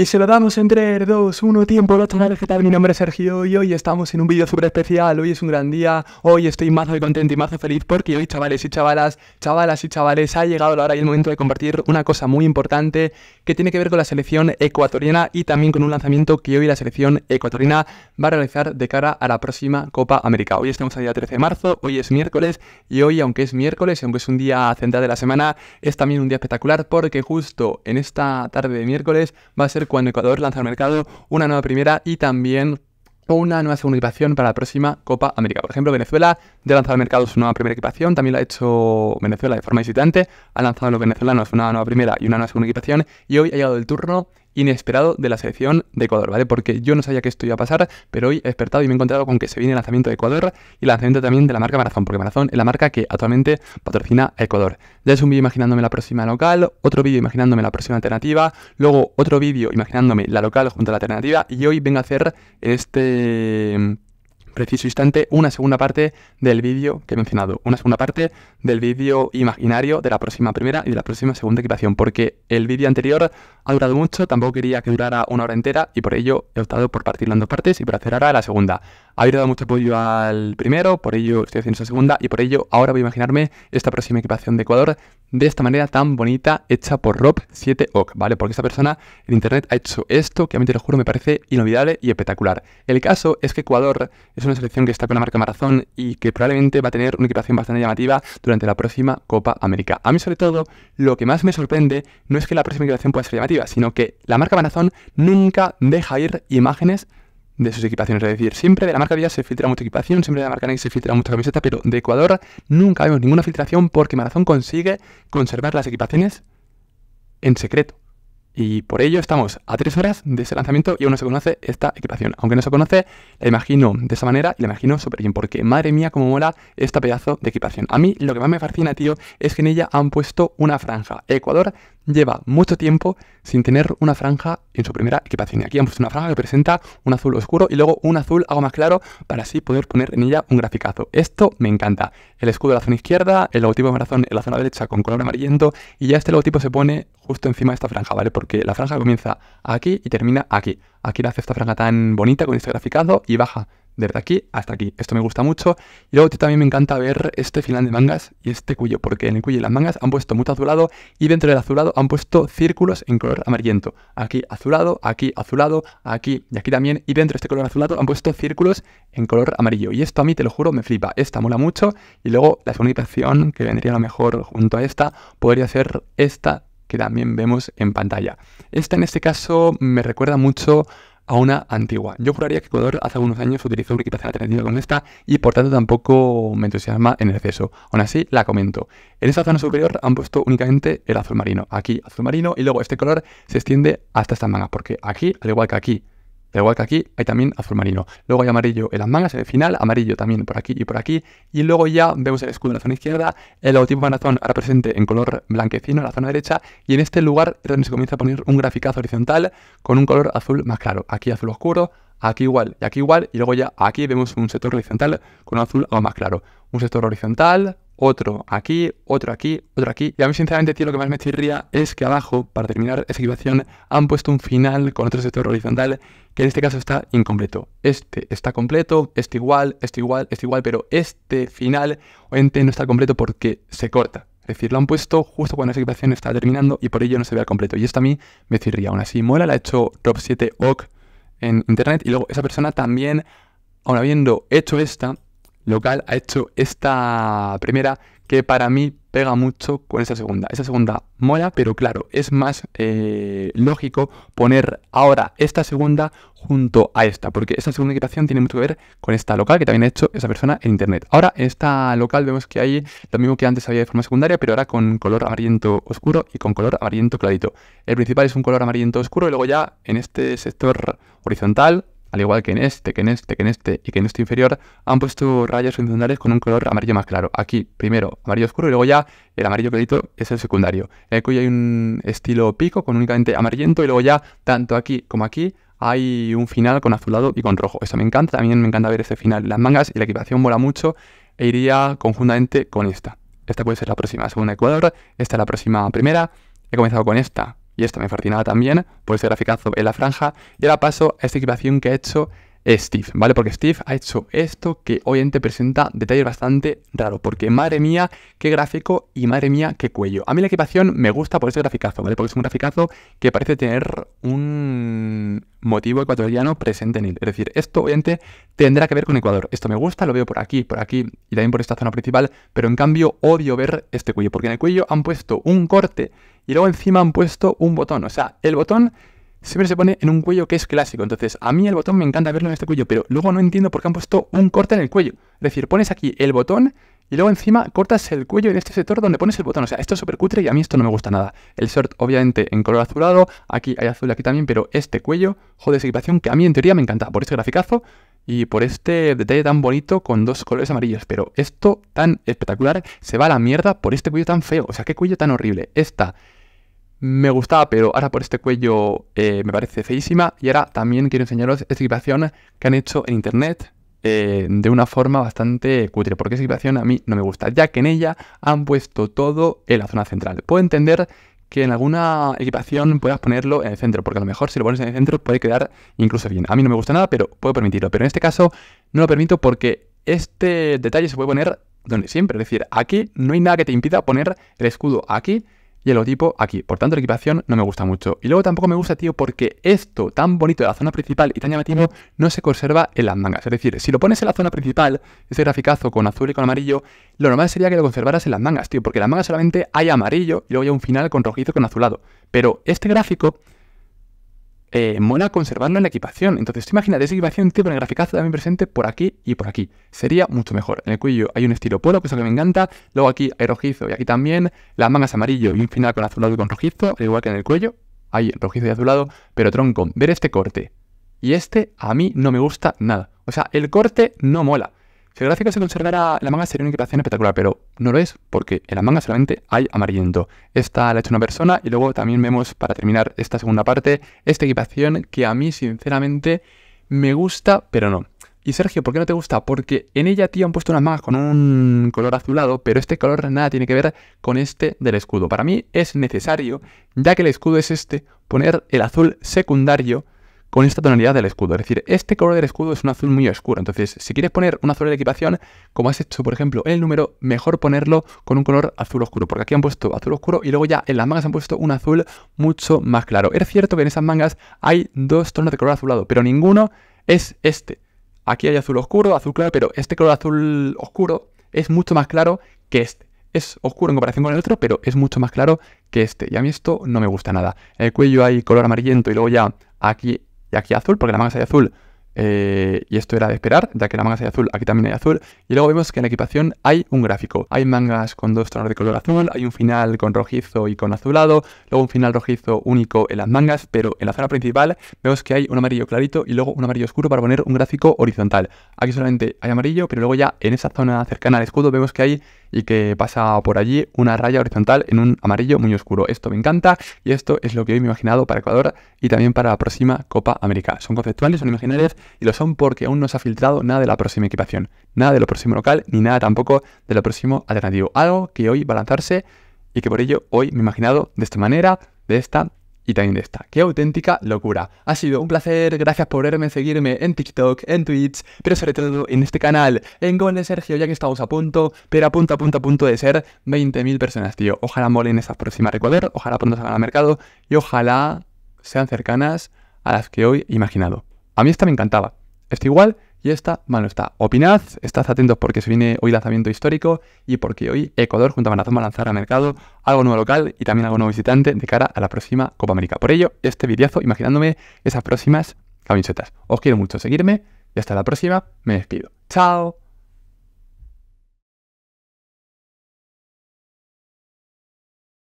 Y se lo damos entre 3, 2, 1, tiempo. Hola, chavales, ¿qué Mi nombre es Sergio y hoy estamos en un vídeo súper especial. Hoy es un gran día, hoy estoy más de contento y más feliz porque hoy, chavales y chavalas, chavalas y chavales, ha llegado la hora y el momento de compartir una cosa muy importante que tiene que ver con la selección ecuatoriana y también con un lanzamiento que hoy la selección ecuatoriana va a realizar de cara a la próxima Copa América. Hoy estamos a día 13 de marzo, hoy es miércoles y hoy, aunque es miércoles, aunque es un día central de la semana, es también un día espectacular porque justo en esta tarde de miércoles va a ser cuando Ecuador lanza al mercado una nueva primera y también una nueva segunda equipación para la próxima Copa América. Por ejemplo, Venezuela ya ha lanzado al mercado su nueva primera equipación, también la ha hecho Venezuela de forma visitante, ha lanzado a los venezolanos una nueva primera y una nueva segunda equipación, y hoy ha llegado el turno inesperado de la selección de Ecuador, ¿vale? Porque yo no sabía que esto iba a pasar, pero hoy he despertado y me he encontrado con que se viene el lanzamiento de Ecuador y el lanzamiento también de la marca Marazón, porque Marazón es la marca que actualmente patrocina a Ecuador. Ya es un vídeo imaginándome la próxima local, otro vídeo imaginándome la próxima alternativa, luego otro vídeo imaginándome la local junto a la alternativa y hoy vengo a hacer este preciso instante una segunda parte del vídeo que he mencionado, una segunda parte del vídeo imaginario de la próxima primera y de la próxima segunda equipación, porque el vídeo anterior ha durado mucho, tampoco quería que durara una hora entera y por ello he optado por partirlo en dos partes y por hacer ahora la segunda. Habéis dado mucho apoyo al primero, por ello estoy haciendo esa segunda y por ello ahora voy a imaginarme esta próxima equipación de Ecuador de esta manera tan bonita hecha por Rob7Oc, ¿vale? Porque esta persona en internet ha hecho esto que a mí te lo juro me parece inolvidable y espectacular. El caso es que Ecuador es una selección que está con la marca Marazón y que probablemente va a tener una equipación bastante llamativa durante la próxima Copa América. A mí sobre todo lo que más me sorprende no es que la próxima equipación pueda ser llamativa, sino que la marca Marazón nunca deja ir imágenes de sus equipaciones. Es decir, siempre de la marca Adidas se filtra mucha equipación, siempre de la marca Nike se filtra mucha camiseta, pero de Ecuador nunca vemos ninguna filtración porque Marazón consigue conservar las equipaciones en secreto. Y por ello estamos a tres horas de ese lanzamiento y aún no se conoce esta equipación. Aunque no se conoce, la imagino de esa manera y la imagino súper bien, porque madre mía, cómo mola esta pedazo de equipación. A mí lo que más me fascina, tío, es que en ella han puesto una franja Ecuador lleva mucho tiempo sin tener una franja en su primera equipación. Y aquí han puesto una franja que presenta un azul oscuro y luego un azul algo más claro para así poder poner en ella un graficazo. Esto me encanta. El escudo en la zona izquierda, el logotipo de Marazón en la zona derecha con color amarillento y ya este logotipo se pone justo encima de esta franja, ¿vale? Porque la franja comienza aquí y termina aquí. Aquí le hace esta franja tan bonita con este graficazo y baja desde aquí hasta aquí. Esto me gusta mucho. Y luego también me encanta ver este final de mangas y este cuello, porque en el cuello y las mangas han puesto mucho azulado y dentro del azulado han puesto círculos en color amarillento. Aquí azulado, aquí azulado, aquí y aquí también. Y dentro de este color azulado han puesto círculos en color amarillo. Y esto a mí, te lo juro, me flipa. Esta mola mucho. Y luego la segunda opción que vendría a lo mejor junto a esta podría ser esta que también vemos en pantalla. Esta en este caso me recuerda mucho a una antigua. Yo juraría que Ecuador hace algunos años utilizó una equipación alternativa con esta y por tanto tampoco me entusiasma en exceso. Aún así, la comento. En esta zona superior han puesto únicamente el azul marino. Aquí azul marino y luego este color se extiende hasta estas mangas porque aquí, al igual que aquí, Da igual que aquí, hay también azul marino. Luego hay amarillo en las mangas, en el final, amarillo también por aquí y por aquí. Y luego ya vemos el escudo en la zona izquierda, el logotipo Manazón ahora presente en color blanquecino en la zona derecha. Y en este lugar es donde se comienza a poner un graficazo horizontal con un color azul más claro. Aquí azul oscuro, aquí igual y aquí igual. Y luego ya aquí vemos un sector horizontal con un azul algo más claro. Un sector horizontal, otro aquí, otro aquí, otro aquí. Y a mí, sinceramente, tío, lo que más me chirría es que abajo, para terminar esa equipación, han puesto un final con otro sector horizontal que en este caso está incompleto. Este está completo, este igual, este igual, este igual, pero este final ente no está completo porque se corta. Es decir, lo han puesto justo cuando esa equipación está terminando y por ello no se ve completo. Y esto a mí me cirría. Aún así, mola, la ha hecho Rob7 Oc en internet y luego esa persona también, aún habiendo hecho esta, local ha hecho esta primera que para mí pega mucho con esa segunda. Esa segunda mola, pero claro, es más eh, lógico poner ahora esta segunda junto a esta, porque esta segunda equitación tiene mucho que ver con esta local que también ha hecho esa persona en internet. Ahora, en esta local vemos que hay lo mismo que antes había de forma secundaria, pero ahora con color amarillento oscuro y con color amarillento clarito. El principal es un color amarillento oscuro y luego ya en este sector horizontal al igual que en este, que en este, que en este y que en este inferior, han puesto rayas horizontales con un color amarillo más claro. Aquí, primero, amarillo oscuro y luego ya el amarillo clarito es el secundario. En el hay un estilo pico con únicamente amarillento y luego ya, tanto aquí como aquí, hay un final con azulado y con rojo. Eso me encanta, también me encanta ver este final. Las mangas y la equipación mola mucho e iría conjuntamente con esta. Esta puede ser la próxima segunda Ecuador, esta es la próxima primera. He comenzado con esta, y esta me fascinaba también por pues ese graficazo en la franja. Y ahora paso a esta equipación que he hecho Steve, ¿vale? Porque Steve ha hecho esto que obviamente presenta detalles bastante raros, porque madre mía, qué gráfico y madre mía, qué cuello. A mí la equipación me gusta por ese graficazo, ¿vale? Porque es un graficazo que parece tener un motivo ecuatoriano presente en él. Es decir, esto obviamente tendrá que ver con Ecuador. Esto me gusta, lo veo por aquí, por aquí y también por esta zona principal, pero en cambio odio ver este cuello, porque en el cuello han puesto un corte y luego encima han puesto un botón. O sea, el botón siempre se pone en un cuello que es clásico. Entonces, a mí el botón me encanta verlo en este cuello, pero luego no entiendo por qué han puesto un corte en el cuello. Es decir, pones aquí el botón y luego encima cortas el cuello en este sector donde pones el botón. O sea, esto es súper cutre y a mí esto no me gusta nada. El short, obviamente, en color azulado. Aquí hay azul, aquí también, pero este cuello, joder, esa equipación que a mí en teoría me encanta por este graficazo y por este detalle tan bonito con dos colores amarillos. Pero esto tan espectacular se va a la mierda por este cuello tan feo. O sea, qué cuello tan horrible. Esta me gustaba, pero ahora por este cuello eh, me parece feísima. Y ahora también quiero enseñaros esta equipación que han hecho en internet eh, de una forma bastante cutre, porque esa equipación a mí no me gusta, ya que en ella han puesto todo en la zona central. Puedo entender que en alguna equipación puedas ponerlo en el centro, porque a lo mejor si lo pones en el centro puede quedar incluso bien. A mí no me gusta nada, pero puedo permitirlo. Pero en este caso no lo permito porque este detalle se puede poner donde siempre. Es decir, aquí no hay nada que te impida poner el escudo aquí y el logotipo aquí. Por tanto, la equipación no me gusta mucho. Y luego tampoco me gusta, tío, porque esto tan bonito de la zona principal y tan llamativo no se conserva en las mangas. Es decir, si lo pones en la zona principal, ese graficazo con azul y con amarillo, lo normal sería que lo conservaras en las mangas, tío, porque en las mangas solamente hay amarillo y luego hay un final con rojizo y con azulado. Pero este gráfico mola eh, conservarlo en la equipación. Entonces, imagínate, esa equipación tiene el graficazo también presente por aquí y por aquí. Sería mucho mejor. En el cuello hay un estilo polo, cosa que me encanta. Luego aquí hay rojizo y aquí también. Las mangas amarillo y un final con azulado y con rojizo, igual que en el cuello. Hay rojizo y azulado. Pero tronco, ver este corte. Y este a mí no me gusta nada. O sea, el corte no mola. Si el gráfico se conservara la manga sería una equipación espectacular, pero no lo es, porque en la manga solamente hay amarillento. Esta la ha hecho una persona y luego también vemos, para terminar esta segunda parte, esta equipación que a mí sinceramente me gusta, pero no. Y Sergio, ¿por qué no te gusta? Porque en ella, tío, han puesto unas mangas con un color azulado, pero este color nada tiene que ver con este del escudo. Para mí es necesario, ya que el escudo es este, poner el azul secundario con esta tonalidad del escudo. Es decir, este color del escudo es un azul muy oscuro. Entonces, si quieres poner un azul de equipación, como has hecho, por ejemplo, el número, mejor ponerlo con un color azul oscuro. Porque aquí han puesto azul oscuro y luego ya en las mangas han puesto un azul mucho más claro. Es cierto que en esas mangas hay dos tonos de color azulado, pero ninguno es este. Aquí hay azul oscuro, azul claro, pero este color azul oscuro es mucho más claro que este es oscuro en comparación con el otro, pero es mucho más claro que este. Y a mí esto no me gusta nada. En el cuello hay color amarillento y luego ya aquí y aquí azul, porque la manga de azul. Eh, y esto era de esperar, ya que la manga es azul, aquí también hay azul. Y luego vemos que en la equipación hay un gráfico. Hay mangas con dos tonos de color azul, hay un final con rojizo y con azulado, luego un final rojizo único en las mangas, pero en la zona principal vemos que hay un amarillo clarito y luego un amarillo oscuro para poner un gráfico horizontal. Aquí solamente hay amarillo, pero luego ya en esa zona cercana al escudo vemos que hay y que pasa por allí una raya horizontal en un amarillo muy oscuro. Esto me encanta y esto es lo que hoy me he imaginado para Ecuador y también para la próxima Copa América. Son conceptuales, son imaginarios y lo son porque aún no se ha filtrado nada de la próxima equipación, nada de lo próximo local ni nada tampoco de lo próximo alternativo. Algo que hoy va a lanzarse y que por ello hoy me he imaginado de esta manera, de esta y también de esta. ¡Qué auténtica locura! Ha sido un placer, gracias por verme, seguirme en TikTok, en Twitch, pero sobre todo en este canal, en Gol de Sergio, ya que estamos a punto, pero a punto, a punto, a punto de ser 20.000 personas, tío. Ojalá molen estas próximas recoder, ojalá pronto salgan al mercado y ojalá sean cercanas a las que hoy he imaginado. A mí esta me encantaba. Esto igual y esta mano está. Opinad, estad atentos porque se viene hoy lanzamiento histórico y porque hoy Ecuador junto a Manazón va a lanzar al mercado algo nuevo local y también algo nuevo visitante de cara a la próxima Copa América. Por ello, este videazo imaginándome esas próximas camisetas. Os quiero mucho seguirme y hasta la próxima. Me despido. Chao.